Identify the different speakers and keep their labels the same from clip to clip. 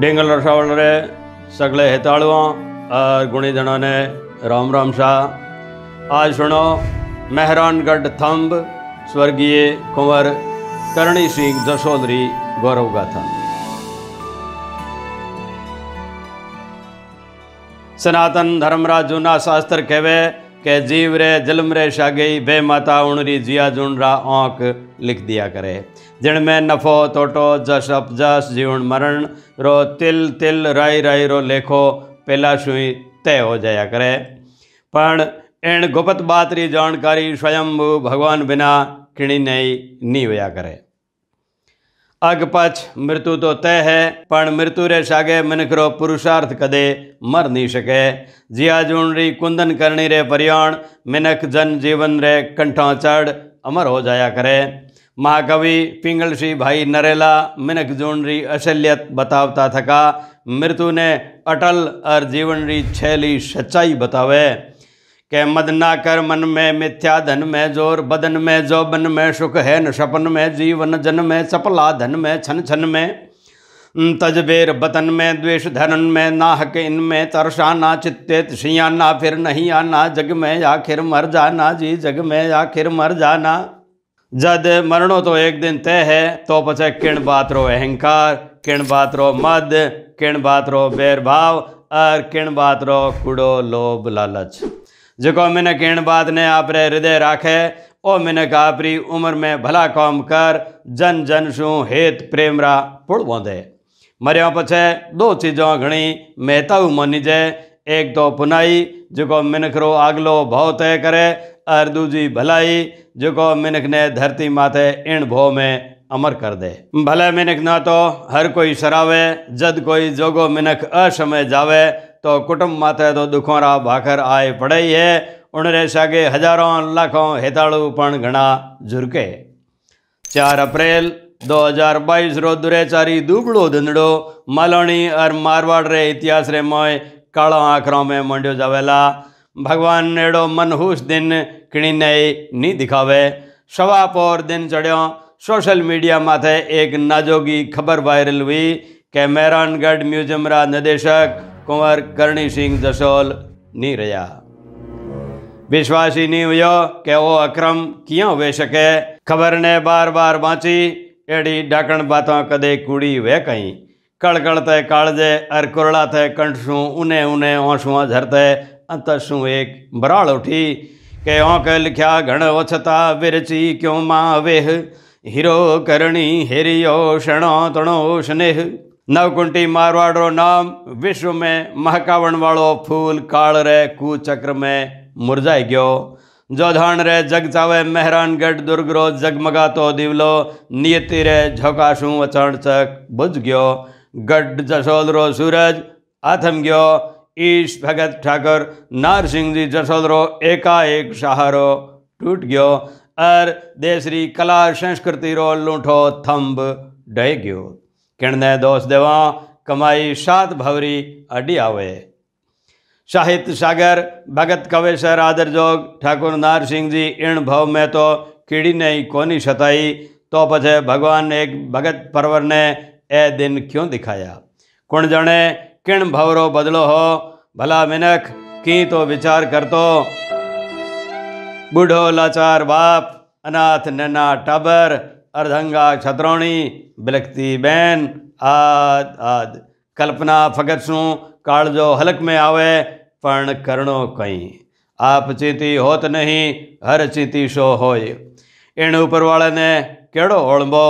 Speaker 1: dangle ढेंगल रसावळरे सगळे हेताळुओं और गुणीजनों ने राम राम शाह आज सुनो मेहरानगढ़ थम्ब स्वर्गीय कुंवर करणी सिंह जसोदरी गौरव गाथा सनातन धर्मराज जूना शास्त्र कहवे के जीव रे जलम रे शागई बे माता उणरी जिया जुणरा ओंक लिख दिया करे में नफ़ो तोटो जस जस जीवन मरण रो तिल तिल राई राई रो लेखो पहला सुई तय हो जाया करे पण एण गुप्त बात री जानकारी स्वयं भगवान बिना किणी नहीं नहीं होया करे अग पछ मृत्यु तो तय है पर मृत्यु रे सागे मनखरो पुरुषार्थ कदे मर नहीं सके जिया जुणरी कुंदन करनी रे पर्याण मिनख जन जीवन रे कंठा चढ़ अमर हो जाया करे महाकवि पिंगल श्री भाई नरेला मिनख जुणरी अशल्यत बतावता थका मृत्यु ने अटल और जीवन री छैली सच्चाई बतावे के मद ना कर मन में मिथ्या धन में जोर बदन में बन में सुख है न सपन में जीवन जन में चपला धन में छन छन में तजबेर बतन में द्वेष धरन में नाहक इनमें तरसाना चित्ते ना फिर नहीं आना जग में आखिर मर जाना जी जग में आखिर मर जाना जद मरणो तो एक दिन तय है तो पचे किण बात रो अहंकार किण बात रो मद किण बात रो भाव और किण बात रो कुड़ो लोभ लालच जो मैंने कहण बात ने आप रे हृदय राखे ओ मैंने कहा आपरी उम्र में भला कौम कर जन जन शू हेत प्रेम रा पुड़ बोंधे मरिया पछे दो चीज़ों घणी मेहताऊ जे एक तो पुनाई जो मिनख रो आगलो भाव तय करे और दूजी भलाई जो मिनख ने धरती माथे इन भो में अमर कर दे भले मिनख ना तो हर कोई शरावे जद कोई जोगो मिनख असमय जावे तो कुटुंब माथे तो दुखोरा भाखर आए पड़े ही है उनरे सागे हजारों लाखों हेताड़ू पण घना झुरके चार अप्रैल 2022 रो दुरेचारी दुबड़ो धंधड़ो मलौणी और मारवाड़ रे इतिहास रे मोय कालो आंकड़ों में मंडियो जावेला भगवान नेड़ो मनहूस दिन किणी नई नी दिखावे सवा पौर दिन चढ़ियो सोशल मीडिया माथे एक नाजोगी खबर वायरल हुई કે મેરાનગઢ મ્યુઝિયમના નિદેશક कुंवर करणी સિંહ જસોલ ની રહ્યા વિશ્વાસી ની હોયો કે ઓ અક્રમ ક્યાં હોઈ શકે ખબરને બાર બાર વાંચી એડી ડાકણ બાતો કદે કુડી વે કઈ કળકળતે કાળજે અર કુરળાથે કંઠશું ઉને ઉને ઓંસું ઝરતે અંતશું એક બરાળ ઉઠી કે ઓંક લખ્યા ઘણ ઓછતા વિરચી ક્યોમાં વેહ હીરો કરણી હેરિયો શણો તણો સ્નેહ नवकुंटी मारवाड़ो नाम विश्व में महकावण वालो फूल काल रे कुचक्र में मुरझाई गयो जोधान रे जग चावे मेहरानगढ़ दुर्ग रो जगमगा तो दिवलो नियति रे झोकाशू अचान चक बुझ गयो गढ़ जसोल रो सूरज आथम गयो ईश भगत ठाकुर नारसिंह जी जसोल रो एकाएक सहारो टूट गयो अर देशरी कला संस्कृति रो लूठो थम्ब डह गयो किणने दोष देवा कमाई सात भवरी अडी आवे साहित्य सागर भगत कवेसर आदर जोग ઠાકોર નારસિંહજી ઈણ ભવ મેં તો કીડી નહીં કોની સતાઈ તો પછી ભગવાન એક ભગત પરવરને એ દિન ક્યું દિખાયા કોણ જાણે કિણ ભવરો બદલો હો ભલા મિનખ કી તો વિચાર કરતો બુઢો લાચાર બાપ અનાથ નના ટાબર अर्धंगा छतरौणी बिलखती बैन आद आद कल्पना फगत सूं कालजो हलक में आवे पण करणो कई आप चीती होत नहीं हर चीती शो होय इन ऊपरवाले ने कड़ो ओणबो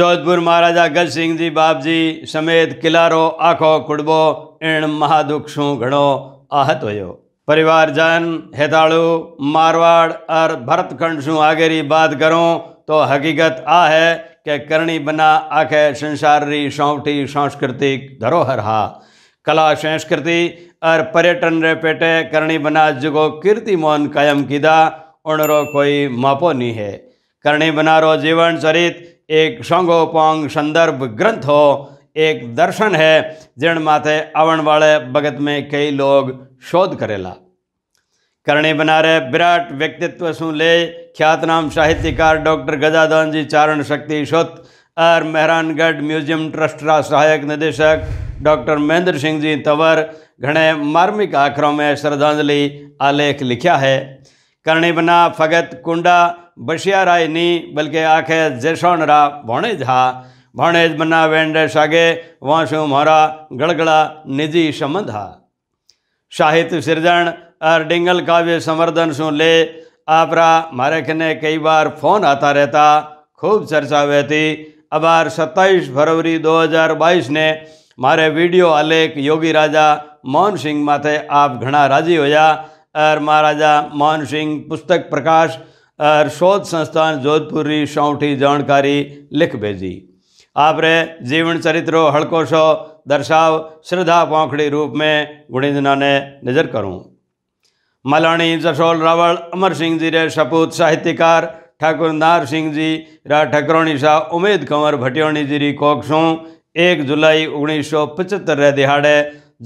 Speaker 1: जोधपुर महाराजा गज सिंह जी बापजी समेत किलारो आखो कुड़बो इन महादुख शू घणो आहत हो परिवारजन हेताड़ू मारवाड़ और भरतखंड शू आगेरी बात करूँ तो हकीकत आ है कि करणी बना आखे संसार री सांस्कृतिक धरोहर हा कला संस्कृति और पर्यटन रे पेटे करणी बना जुगो कीर्तिमोहन कायम किदा उनरो कोई मापो नहीं है करणी बना रो जीवन चरित एक पोंग संदर्भ ग्रंथ हो एक दर्शन है जिन माथे आवण वाले भगत में कई लोग शोध करेला करणे बनारे विराट व्यक्तित्व शू ले ख्यातनाम साहित्यकार डॉक्टर गजादान जी चारण शक्ति शुद्ध और मेहरानगढ़ म्यूजियम ट्रस्ट का सहायक निदेशक डॉक्टर महेंद्र सिंह जी तंवर घणे मार्मिक आखरों में श्रद्धांजलि आलेख लिखा है करणी बना फगत कुंडा बशिया राय नी बल्कि आखे जैसौन रा भौणेज हा भौणेज बना वेंडे सागे वाँसू मोरा गड़गड़ा निजी संबंध हा साहित्य सृजन और डिंगल काव्य संवर्धन शू ले आपरा मारे कने कई बार फोन आता रहता खूब चर्चा हुई थी अबार सत्ताईस फरवरी 2022 ने मारे वीडियो आलेख योगी राजा मोहन सिंह माथे आप घना राजी होया और महाराजा मोहन सिंह पुस्तक प्रकाश और शोध संस्थान जोधपुर री सौठी जानकारी लिख भेजी आप रे जीवन चरित्रो हड़को सो दर्शाव श्रद्धा पौखड़ी रूप में गुणिजना ने नजर करूँ मलानी जसोल रावल अमर सिंह जी रे सपूत साहित्यकार ठाकुर नार सिंह जी रा ठकरोणी शाह उमेद कंवर भटियोणी जी री कोकसू एक जुलाई उन्नीस सौ पचहत्तर रे दिहाड़े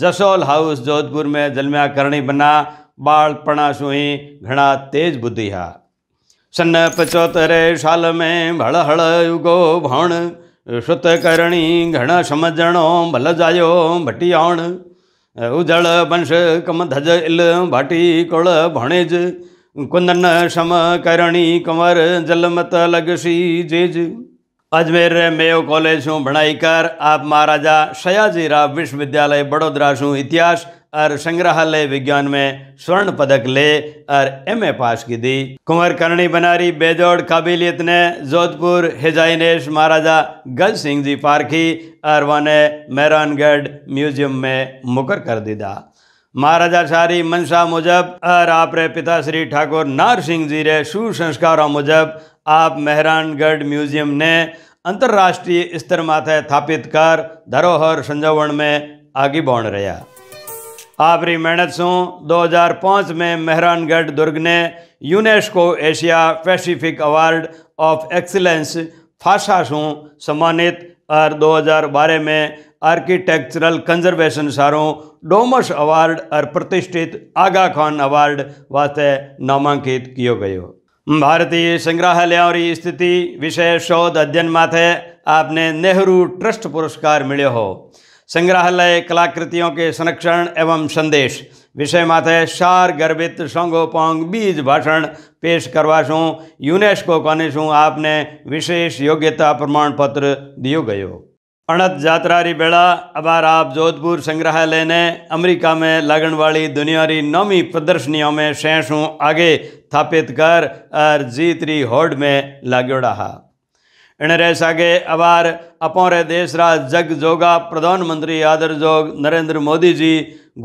Speaker 1: जसोल हाउस जोधपुर में जलम्या करणी बना बालपणा ही घना तेज बुद्धि हा सन पचहत्तर साल में भड़ हड़ युगो भण सुत करणी घण समझणो भल जायो भटियाण उजळ वंश कम धज इल भाटी कोळ भणेज कुंदन शम करणी कंवर जलमत लगसी जेज અજમેર મેયો કોલેજ कर आप આપ મહારાજા સયાજીરાવ विश्वविद्यालय बड़ोदरा शू इतिहास और संग्रहालय विज्ञान में स्वर्ण पदक ले और एमए पास की दी कुंवर करणी बनारी बेजोड़ काबिलियत ने जोधपुर हिजाइनेश महाराजा गज सिंह जी पारखी और वाने मेहरानगढ़ म्यूजियम में मुकर कर दीदा महाराजा सारी मनसा मुजब और आप रे पिता श्री ठाकुर नार सिंह जी रे सुसंस्कारों मुजब आप मेहरानगढ़ म्यूज़ियम ने अंतर्राष्ट्रीय स्तर माथे स्थापित कर धरोहर संजावण में आगे बढ़ रहा आपरी मेहनत सो 2005 में मेहरानगढ़ दुर्ग ने UNESCO Asia Pacific award of excellence फाशा सो सम्मानित और 2012 में आर्किटेक्चरल कंजर्वेशन सारों डोमस अवार्ड और प्रतिष्ठित आगा खान अवार्ड वास्ते नामांकित किया गया भारतीय संग्रहालय और स्थिति विषय शोध अध्ययन माथे आपने नेहरू ट्रस्ट पुरस्कार मिले हो संग्रहालय कलाकृतियों के संरक्षण एवं संदेश विषय माथे शार गर्भित संगोपोंग बीज भाषण पेश करवाशू यूनेस्को कने आपने विशेष योग्यता प्रमाण पत्र दियो गयो अणत जात्रा री बेड़ा अबार आप जोधपुर संग्रहालय ने अमेरिका में लगन वाली दुनिया री नौवीं प्रदर्शनियों में शेषों आगे स्थापित कर और जीत री होड़ में लागोड़ा हा इणरे सागे अबार अपोरे देश रा जग जोगा प्रधानमंत्री आदर जोग नरेंद्र मोदी जी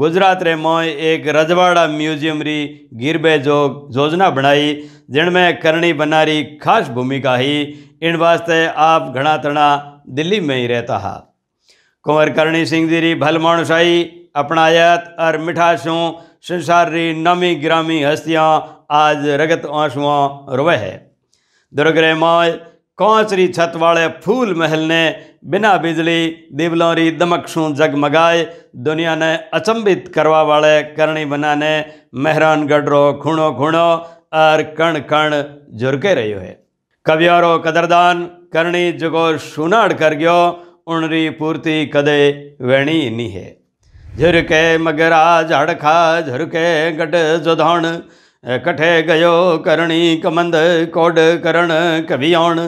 Speaker 1: गुजरात रे मोय एक रजवाड़ा म्यूजियम री गिरबे जोग योजना बनाई जिनमें करणी बनारी खास भूमिका ही इन वास्ते आप घना तना दिल्ली में ही रहता है कुंवर करणी सिंह जी भल मानुशाही अपनायत और मिठासों संसार री नमी ग्रामी हस्तियाँ आज रगत आंसुआ रोवे है दुर्ग्रह माय कौच री छत वाले फूल महल ने बिना बिजली दिवलों री दमक सू जगमगाए दुनिया ने अचंभित करवा वाले करणी बनाने मेहरानगढ़ रो खूणो खूणो और कण कण झुरके रही है कवियारो कदरदान करणी जगो सुनाड कर गयो उनरी पूर्ति कदे वेणी नी है झुरके मगरा झड़खा झुरके गट जोधौण कठे गयो करणी कमंद कोड करण कवियौण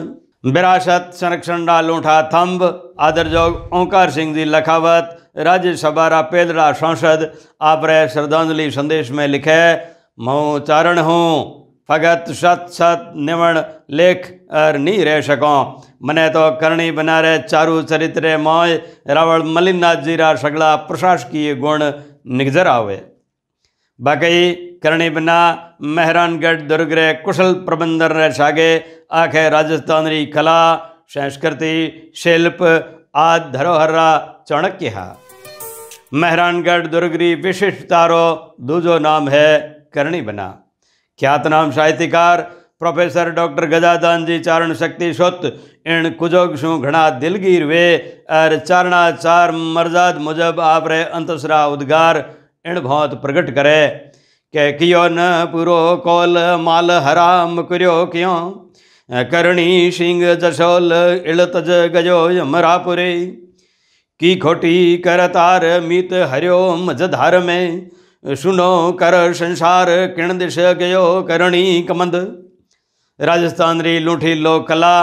Speaker 1: विरासत संरक्षण लूठा थम्ब आदर जोग ओंकार सिंह जी लखावत राज्यसभा रा पेदड़ा सांसद आप श्रद्धांजलि संदेश में लिखे मऊ चारण हूँ फगत सत सत निवण लेख अर नी रह सको मने तो करणी बना रहे चारू चरित्र मोय रावण मलिननाथ जीरा सगला प्रशासकीय गुण निगजर आवे बाकी करणी बना मेहरानगढ़ दुर्ग रे कुशल प्रबंधन रे सागे आखे राजस्थान री कला संस्कृति शिल्प आदि धरोहर रा चाणक्य हा मेहरानगढ़ दुर्ग री विशिष्टता रो दूजो नाम है करणी बना ख्यात नाम साहित्यकार प्रोफेसर डॉक्टर गजादान जी चारण शक्ति सुत इण कुजोग सु घना दिलगीर वे अर चरणाचार मर्जाद मुजब आपरे अंतसरा उद्गार इण बहुत प्रकट करे कह कियो न पुरो कौल माल हराम करो क्यों करणी सिंह जसोल इल तज गजो यमरापुरे की खोटी करतार मीत हरिओ मज धार में सुनो कर संसार किण दिश गयो करणी कमंद राजस्थान री लूठी लोक कला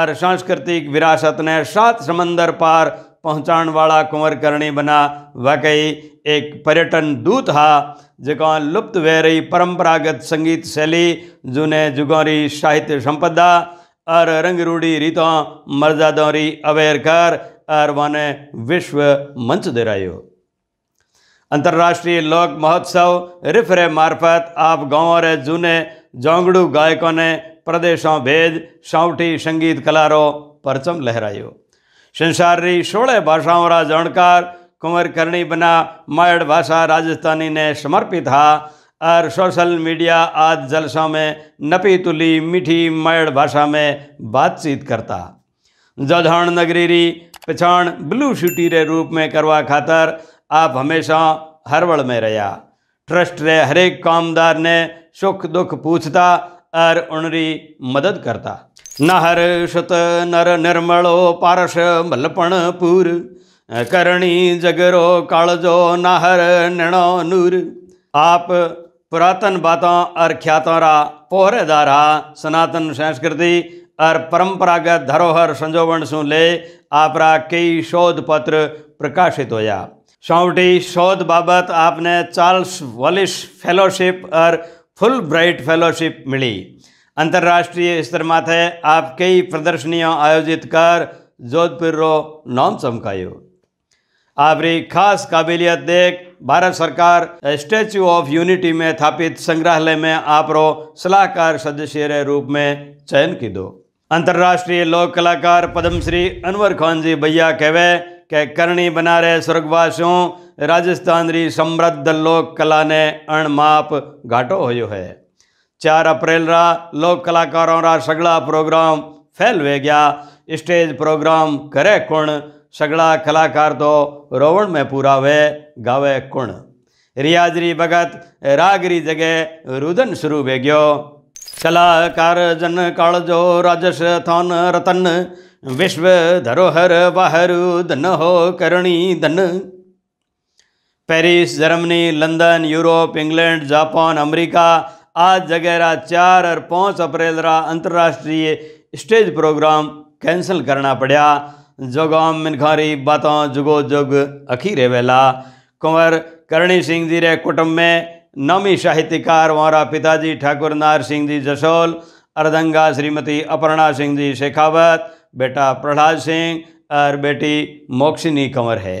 Speaker 1: और सांस्कृतिक विरासत ने सात समंदर पार पहुँचाण वाला कुंवर करणी बना वाकई एक पर्यटन दूत हा जो लुप्त वे रही परंपरागत संगीत शैली जूने जुगौरी साहित्य संपदा और रंग रूढ़ी रीतों मर्जादों री अवेर कर और वाने विश्व मंच दिरायो अंतर्राष्ट्रीय लोक महोत्सव रिफरे मार्फत आप गाँव और जूने जोंगड़ू गायकों ने प्रदेशों भेद शाउटी संगीत कलारो परचम लहरायो संसार री सोलह भाषाओं रा जानकार कुंवर करणी बना मायड़ भाषा राजस्थानी ने समर्पित हा और सोशल मीडिया आज जलसों में नपी तुली मीठी मायड़ भाषा में बातचीत करता जधाण नगरी री पिछाण ब्लू शूटी रे रूप में करवा खातर आप हमेशा हरवड़ में रहा ट्रस्ट रे हरेक कामदार ने सुख दुख पूछता और उनरी मदद करता नहर शत नर निर्मलो पारस मलपण पूर करणी जगरो कालजो नाहर नृणो नूर आप पुरातन बातों और ख्यातों रा पोहरेदार सनातन संस्कृति और परंपरागत धरोहर संजोवण सु ले आपरा कई शोध पत्र प्रकाशित होया सौटी शोध बाबत आपने चार्ल्स वॉलिश फेलोशिप और फुल ब्राइट फेलोशिप मिली अंतर्राष्ट्रीय स्तर माथे आप कई प्रदर्शनियों आयोजित कर जोधपुर रो नाम चमकायो आपरी खास काबिलियत देख भारत सरकार स्टैच्यू ऑफ यूनिटी में स्थापित संग्रहालय में आप रो सलाहकार सदस्य रूप में चयन की दो अंतर्राष्ट्रीय लोक कलाकार पद्मश्री अनवर खान जी भैया कहवे करणी કે કરણી राजस्थान री समृद्ध लोक कला ने અણમાપ ઘાટો હોયો હે चार अप्रैल रा लोक कलाकारों रा सगड़ा प्रोग्राम फैल वे गया स्टेज प्रोग्राम करे कुण सगड़ा कलाकार तो रोवण में पूरा वे गावे कुण रियाजरी भगत रागरी जगह रुदन शुरू वे कलाकार जन जो राजस थान रतन विश्व धरोहर बाहर धन हो करणी धन Paris Germany London Europe England Japan America आज जगह रा चार और पाँच अप्रैल रा अंतर्राष्ट्रीय स्टेज प्रोग्राम कैंसिल करना पड़ा जोगाम मिनखारी बातों जुगो जुग अखीरे वेला कुंवर करणी सिंह जी रे कुटुंब में नौमी साहित्यकार वारा पिताजी ठाकुर नार सिंह जी जसोल अर्धंगा श्रीमती अपर्णा सिंह जी शेखावत बेटा प्रहलाद सिंह और बेटी मोक्षिनी कंवर है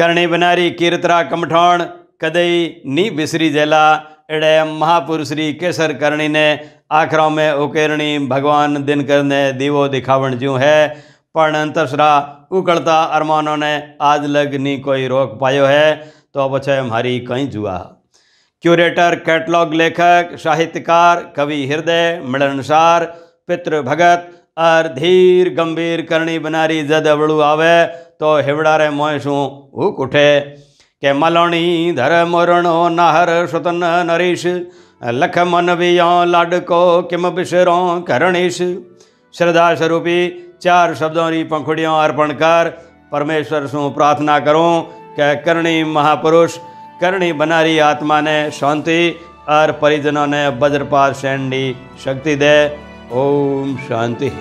Speaker 1: करणी बनारी कीर्तरा कमठौन कदई नी बिसरी जेला एड़े महापुरुष श्री केसर करणी ने आखिरों में उकेरणी भगवान दिनकर ने दीवो दिखावण ज्यों है पण अंतसरा उकड़ता अरमानों ने आज लग नी कोई रोक पायो है तो अब छे हमारी कहीं जुआ क्यूरेटर कैटलॉग लेखक साहित्यकार कवि हृदय मिलनसार पितृ भगत अर धीर गंभीर करणी बनारी जद अवड़ू आवे तो हिवड़ारे मोए शू हुक उठे के मलोणी धर मोरणो नाहर सुतन नरीश लख मन बियो लाडको किम बिशरो करणीश श्रद्धा स्वरूपी चार शब्दों री पंखुड़ियों अर्पण कर परमेश्वर सु प्रार्थना करूं कि करणी महापुरुष કરણી બનારી આત્માને શાંતિ અર પરિજનોને વજ્રપાત શૈનની શક્તિ દે ઓમ શાંતિ